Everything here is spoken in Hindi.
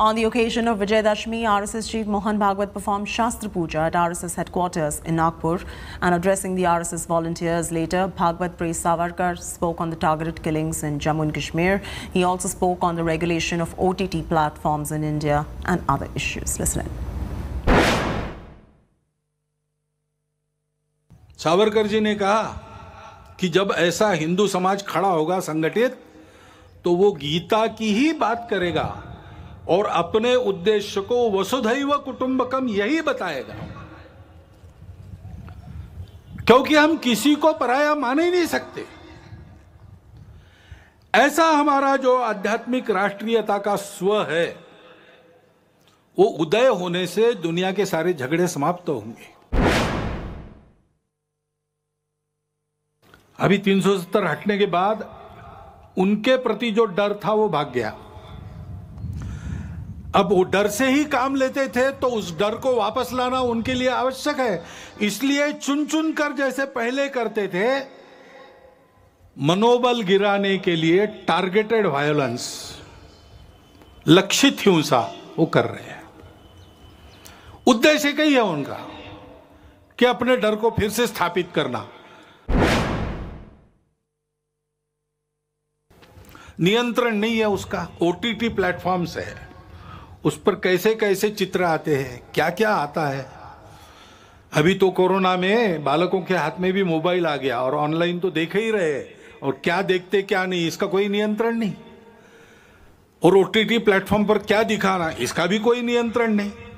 On the occasion of Dashmi, RSS Chief Mohan Bhagwat performed Shastra Puja at RSS headquarters in Nagpur and addressing the RSS volunteers later, Bhagwat praised Savarkar, spoke on the targeted killings in Jammu and Kashmir. He also spoke on the regulation of OTT platforms in India and other issues. Listen in. Savarkar जी ने कहा कि जब ऐसा हिंदू समाज खड़ा होगा संगठित तो वो गीता की ही बात करेगा और अपने उद्देश्य को वसुधैव कुटुंबकम यही बताएगा क्योंकि हम किसी को पराया मान ही नहीं सकते ऐसा हमारा जो आध्यात्मिक राष्ट्रीयता का स्व है वो उदय होने से दुनिया के सारे झगड़े समाप्त तो होंगे अभी 370 हटने के बाद उनके प्रति जो डर था वो भाग गया अब वो डर से ही काम लेते थे तो उस डर को वापस लाना उनके लिए आवश्यक है इसलिए चुन चुन कर जैसे पहले करते थे मनोबल गिराने के लिए टारगेटेड वायलेंस लक्षित हिंसा वो कर रहे हैं उद्देश्य कही है उनका कि अपने डर को फिर से स्थापित करना नियंत्रण नहीं है उसका ओटीटी प्लेटफॉर्म्स है उस पर कैसे कैसे चित्र आते हैं क्या क्या आता है अभी तो कोरोना में बालकों के हाथ में भी मोबाइल आ गया और ऑनलाइन तो देख ही रहे और क्या देखते क्या नहीं इसका कोई नियंत्रण नहीं और ओ टी प्लेटफॉर्म पर क्या दिखाना इसका भी कोई नियंत्रण नहीं